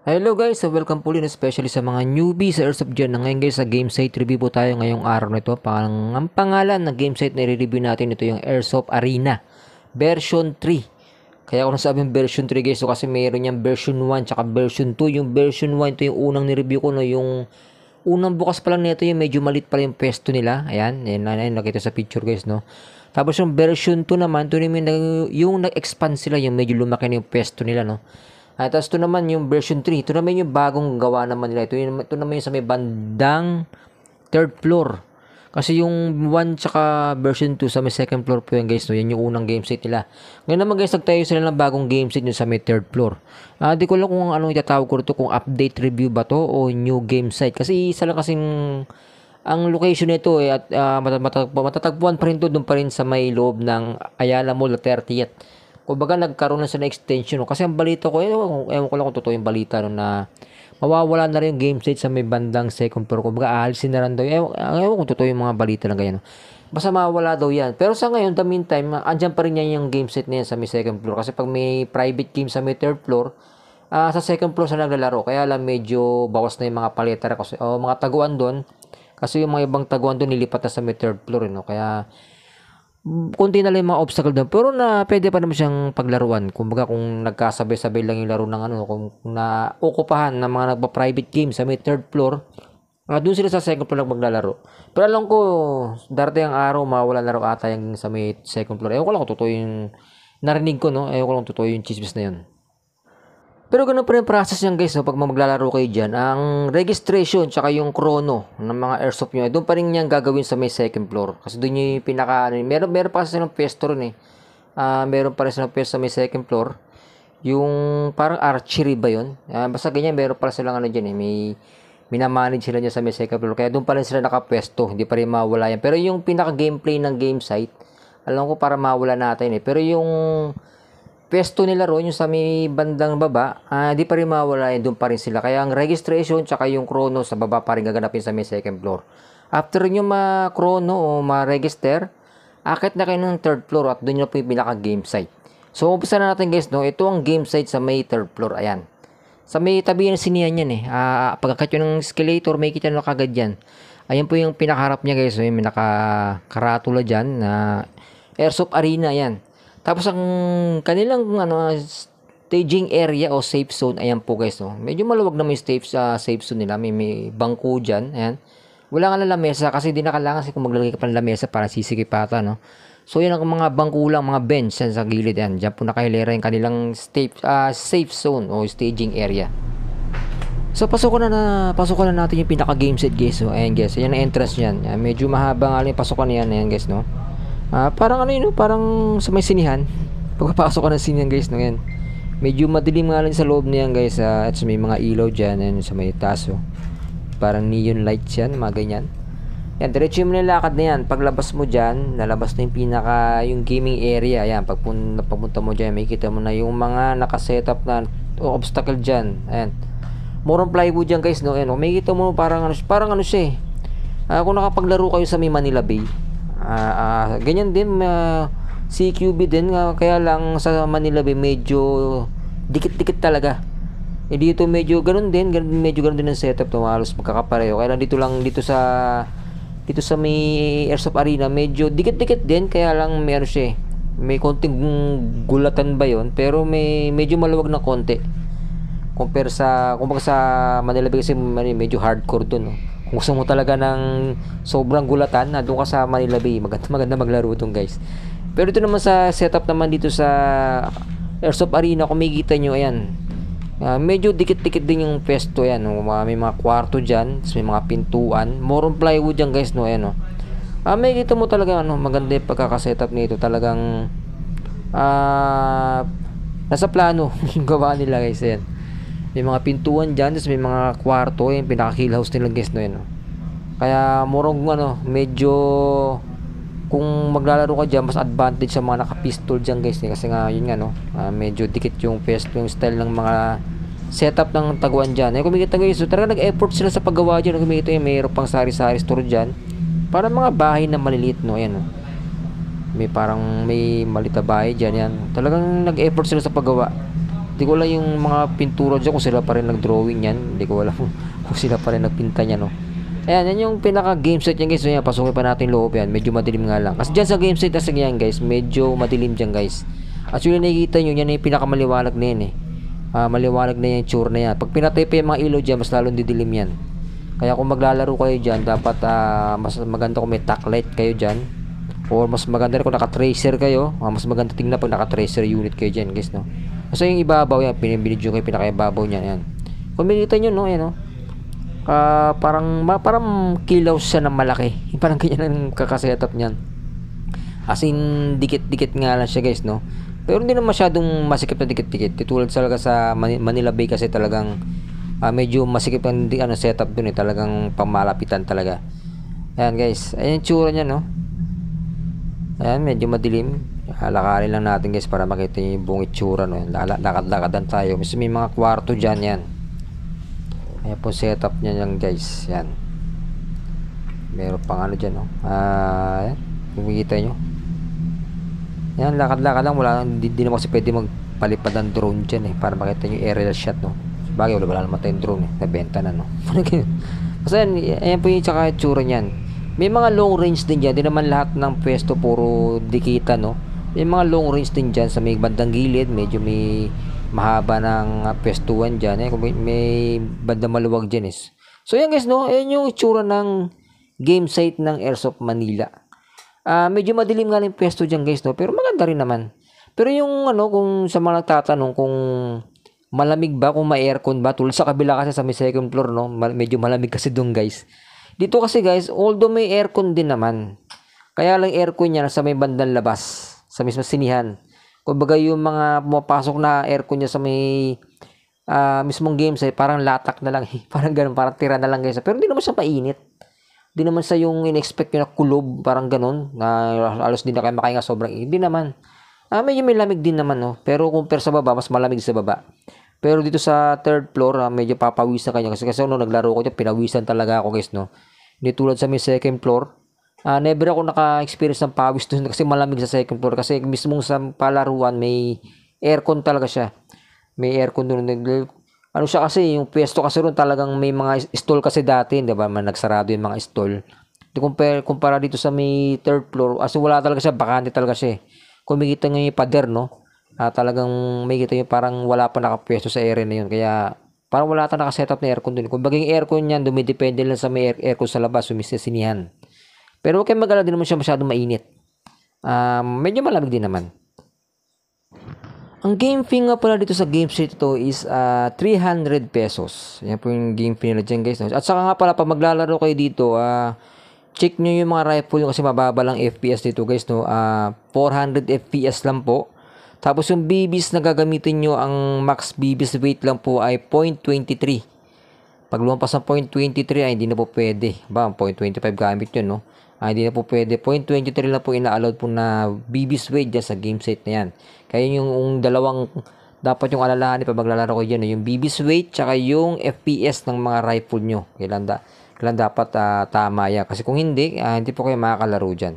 Hello guys, so welcome po rin especially sa mga newbie sa Earth of Gen. Ngayon guys, sa game site review po tayo ngayong araw nito. Pang, ang pangalan ng game site na i-review natin ito yung Airsoft Arena version 3. Kaya kung nasabing version 3 guys, so kasi mayroon niyang version 1 tsaka version 2. Yung version 1 ito yung unang ni-review ko no, yung unang bukas pa lang nito yung medyo malit pa yung pesto nila. Ayan, yun na yun, nakita sa picture guys no. Tapos yung version 2 naman, ito yung, yung nag-expand sila, yung medyo lumaki na yung pesto nila no. At tapos ito naman yung version 3. Ito naman yung bagong gawa naman nila. Ito, yung, ito naman yung sa may bandang third floor. Kasi yung 1 tsaka version 2 sa may second floor po yan guys. No? Yan yung unang game set nila. Ngayon naman guys, nagtayo sila ng bagong game set nyo sa may third floor. Uh, di ko lang kung anong itatawag ko ito. Kung update review ba to o new game site. Kasi isa lang kasing ang location nito eh, at uh, ah, matatagpuan, matatagpuan pa rin to doon pa rin sa may loob ng Ayala Mall 30th kumbaga nagkaroon na sila ng extension. Kasi ang balita ko, ewan, ewan ko lang kung totoo yung balita no, na mawawala na rin yung game state sa may bandang second pero kumbaga alisin na rin daw. Ewan, ewan kung totoo yung mga balita lang ganyan. Basta mawawala daw yan. Pero sa ngayon, the meantime, andyan pa rin yan yung game set niya sa may second floor. Kasi pag may private game sa may third floor, uh, sa second floor sa naglalaro. Kaya lang medyo bawas na yung mga paletara kasi o oh, mga taguan doon. Kasi yung mga ibang taguan doon nilipat na sa may third floor. Eh, no? Kaya konti na lang mga obstacle doon. Pero na pwede pa naman siyang paglaruan. Kumbaga kung nagkasabay-sabay lang yung laro ng ano, kung naokupahan ng mga nagpa-private game sa may third floor, uh, doon sila sa second floor lang maglalaro. Pero alam ko, darating ang araw, mawala laro ata yung sa may second floor. Ewan ko lang kung totoo yung narinig ko, no? Ewan ko lang totoo yung chismis na yun. Pero ganun pa rin process yan guys, no? pag maglalaro kayo dyan, ang registration tsaka yung chrono ng mga airsoft nyo, eh, doon pa rin yan gagawin sa may second floor. Kasi doon yung pinaka, ano, meron, meron pa kasi ng pwesto rin eh. Uh, meron pa rin silang pwesto sa may second floor. Yung parang archery ba yun? Uh, basta ganyan, meron pa silang ano dyan eh, may minamanage sila niya sa may second floor. Kaya doon pa rin sila nakapwesto, hindi pa rin mawala yan. Pero yung pinaka gameplay ng game site, alam ko para mawala natin eh. Pero yung pwesto nila roon yung sa may bandang baba, uh, di pa rin mawala yun, doon pa rin sila. Kaya ang registration tsaka yung chrono sa baba pa rin gaganapin sa may second floor. After nyo ma-chrono o ma-register, akit na kayo ng third floor at doon nyo po yung game site. So, umpisa na natin guys, no? ito ang game site sa may third floor, ayan. Sa may tabi ng sinian yan eh. Uh, pagkakat ng escalator, may kita na kagad yan. Ayan po yung pinakaharap niya guys, no? yung nakakaratula dyan na uh, airsoft arena yan. Tapos ang kanilang ano staging area o safe zone, ayan po guys, no. Medyo maluwag na may safe sa uh, safe zone nila, may, may bangko diyan, ayan. Wala nga lang lamesa kasi di na kailangan kasi kung maglalagay ka pa ng lamesa para sisikipata, no. So yan ang mga bangko lang, mga bench yan, sa gilid yan. Diyan po nakahilera yung kanilang safe, uh, ah, safe zone o staging area. So pasok na, na pasukan na natin yung pinaka game set guys. So ayan guys, ayan ang entrance niyan. medyo mahaba nga lang yung pasukan niyan, ayan guys no. Ah, parang ano yun, parang sa may sinihan. Pagpapasok ka ng sinihan guys, no yan. Medyo madilim nga lang sa loob niya guys. ah, at sa may mga ilaw dyan, yan, sa may taso. Oh. Parang neon lights yan, mga ganyan. Yan, diretso yung nilalakad na yan. Paglabas mo dyan, nalabas na yung pinaka, yung gaming area. Yan, pag napapunta mo dyan, makikita mo na yung mga nakasetup na o, obstacle dyan. Ayan. More on plywood dyan guys, no? Ayan, makikita mo parang ano, parang ano siya eh. Uh, kung nakapaglaro kayo sa may Manila Bay, Uh, uh, ganyan din uh, CQB din uh, kaya lang sa Manila Bay medyo dikit-dikit talaga. Eh dito medyo ganun din, ganun, medyo ganun din ang setup to, halos magkakapareho. Kaya lang dito lang dito sa dito sa may Airsoft Arena medyo dikit-dikit din kaya lang may ano siya eh. May konting gulatan ba 'yon pero may medyo maluwag na konti. Compare sa kumpara sa Manila Bay kasi medyo hardcore doon. No? Kung gusto mo talaga ng sobrang gulatan na doon ka sa Manila Bay, maganda, maganda maglaro itong guys. Pero ito naman sa setup naman dito sa Airsoft Arena, kung makikita nyo, ayan. Uh, medyo dikit-dikit din yung pesto ayan Uh, may mga kwarto dyan, may mga pintuan. More on plywood yan guys, no? Ayan, no? Oh. Uh, ah, may kita mo talaga, ano, maganda yung pagkakasetup nito. Talagang, ah, uh, nasa plano yung gawa nila guys, ayan. May mga pintuan dyan, may mga kwarto, yung pinaka hill house nila guys no yun. Kaya murong ano, medyo kung maglalaro ka diyan mas advantage sa mga naka-pistol diyan guys eh. kasi nga yun nga no uh, medyo dikit yung pest yung style ng mga setup ng taguan diyan eh kumikita guys so talaga nag-effort sila sa paggawa diyan kumikita yung eh, mayroon pang sari-sari store diyan para mga bahay na maliliit no ayan no may parang may malita bahay diyan yan talagang nag-effort sila sa paggawa hindi ko alam yung mga pintura dyan kung sila pa rin nag-drawing yan. Hindi ko alam kung sila pa rin nagpinta niya, no. Ayan, yan yung pinaka game set niya, guys. So pasukin pa natin loob yan. Medyo madilim nga lang. Kasi dyan sa game set kasi yan guys, medyo madilim dyan guys. Actually nakikita nyo, yan yung pinakamaliwanag na yan eh. Uh, ah, maliwanag na yan yung tsura na yan. Pag pinatay yung mga ilaw dyan, mas lalong didilim yan. Kaya kung maglalaro kayo dyan, dapat uh, mas maganda kung may tack light kayo dyan. Or mas maganda rin kung naka-tracer kayo. Uh, mas maganda tingnan pag naka-tracer unit kayo dyan guys no. So yung ibabaw yan, binibidyo ko yung pinakaibabaw niya. Yan. Kung makikita nyo, no, yan, no. Uh, parang, ma, parang kilaw siya ng malaki. Parang ganyan ang kakasetup niyan. As in, dikit-dikit nga lang siya guys, no. Pero hindi na masyadong masikip na dikit-dikit. Tulad talaga sa Manila Bay kasi talagang uh, medyo masikip ang ano, setup dun eh. Talagang pamalapitan talaga. Ayan guys. Ayan yung tsura niya, no. Ayan, medyo madilim. Lalakarin lang natin guys para makita yung buong itsura no. Lakad-lakadan tayo. Mas may mga kwarto dyan yan. Ayan po setup niya yan guys. Yan. Meron pang ano dyan no. Ah, yan. Kumikita nyo. Yan, lakad-lakad lang. Wala, hindi, hindi naman kasi pwede magpalipad ng drone dyan eh. Para makita yung aerial shot no. Bagay, wala, wala naman tayong drone eh. Nabenta na no. Kasi yan, ayan po yung tsaka itsura niyan. May mga long range din dyan. Hindi naman lahat ng pwesto puro dikita no may mga long range din dyan sa may bandang gilid. Medyo may mahaba ng ah, pwestuhan dyan. Eh. may banda maluwag dyan is. So yan guys no, yan yung itsura ng game site ng Airsoft Manila. Uh, medyo madilim nga yung pwesto dyan guys no, pero maganda rin naman. Pero yung ano, kung sa mga nagtatanong kung malamig ba kung may aircon ba tulad sa kabila kasi sa may second floor no medyo malamig kasi doon guys dito kasi guys although may aircon din naman kaya lang aircon niya sa may bandang labas sa mismo sinihan. Kumbaga yung mga pumapasok na aircon niya sa may uh, mismong games ay eh, parang latak na lang, eh. parang ganun, parang tira na lang guys. Pero hindi naman siya painit. Hindi naman sa yung inexpect nyo na kulob, parang ganun, na alos din na kayo makahinga sobrang init. Hindi naman. Ah, medyo may lamig din naman, no? Pero compare sa baba, mas malamig sa baba. Pero dito sa third floor, ah, medyo papawisan kanya. Kasi kasi no, naglaro ko dyan, pinawisan talaga ako guys, no? Hindi tulad sa may second floor, Uh, never ako naka-experience ng pawis doon kasi malamig sa second floor kasi mismo sa palaruan may aircon talaga siya. May aircon doon. Ano siya kasi yung pwesto kasi doon talagang may mga stall kasi dati, 'di ba? Man nagsarado yung mga stall. Di Compare kumpara dito sa may third floor, kasi wala talaga siya, bakante talaga siya. Eh. Kumikita niyo yung pader, no? Ah, talagang may kita yung parang wala pa nakapwesto sa area na yun. Kaya parang wala tayong naka-setup na aircon doon. Kung baging aircon niyan, dumidepende lang sa may air- aircon sa labas, sumisisinihan. Pero okay mag din naman siya masyadong mainit. Um, medyo malamig din naman. Ang game fee nga pala dito sa game street ito is uh, ah, 300 pesos. Yan po yung game fee nila dyan guys. At saka nga pala pag maglalaro kayo dito, uh, check nyo yung mga rifle kasi mababa lang FPS dito guys. No? Uh, 400 FPS lang po. Tapos yung BBs na gagamitin nyo, ang max BBs weight lang po ay 0.23. Pag lumampas ang 0.23 ay hindi na po pwede. Ba, 0.25 gamit yun, no? Ay hindi na po pwede. 0.23 lang po ina-allowed po na BB weight dyan sa game set na yan. Kaya yung, yung dalawang dapat yung alalahanin pa maglalaro ko dyan, no? yung BB weight tsaka yung FPS ng mga rifle nyo. Kailan, da, kailan dapat uh, tama yan. Kasi kung hindi, uh, hindi po kayo makakalaro dyan.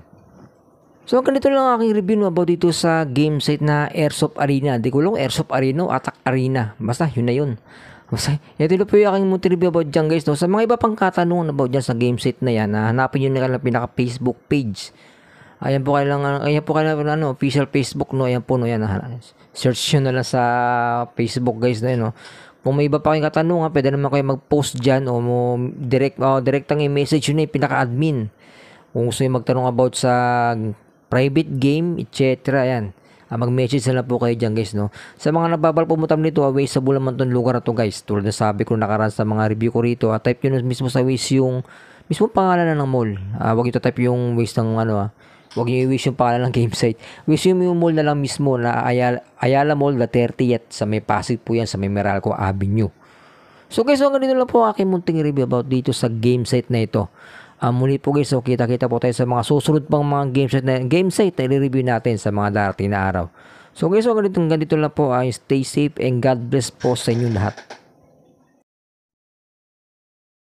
So ganito lang ang aking review no, about dito sa game set na Airsoft Arena. Di ko lang Airsoft Arena Attack Arena. Basta yun na yun. Masay. Ito po yung aking trivia about dyan guys. No? Sa mga iba pang katanungan about dyan sa game set na yan, ah, hanapin nyo na kanilang pinaka Facebook page. Ayan po kailangan, ah, ayan po kailangan ano, official Facebook no, ayan po no, yan. Ah, search nyo na lang sa Facebook guys na yun, no. Kung may iba pa kayong katanungan, pwede naman kayo mag-post dyan o mo, direct, o, direktang i-message yun na yung pinaka-admin. Kung gusto nyo magtanong about sa private game, etc. Ayan uh, mag-message na lang po kayo dyan guys no. Sa mga nagbabal pumutam nito, uh, ah, wasteable naman tong lugar na to guys. Tulad na sabi ko nakaraan sa mga review ko rito, uh, type nyo mismo sa waste yung mismo pangalan na ng mall. Uh, wag nyo type yung waste ng ano ah. Huwag niyo i-wish yung pangalan ng game site. Wish yung, yung mall na lang mismo na Ayala, Ayala Mall La 30th sa may Pasig po yan sa may Meralco Avenue. So guys, so ganito lang po ang aking munting review about dito sa game site na ito. Uh, muli po guys, so kita-kita po tayo sa mga susunod pang mga game set na game set na i-review natin sa mga darating na araw. So guys, so ganito, ganito lang po ay uh, stay safe and God bless po sa inyo lahat.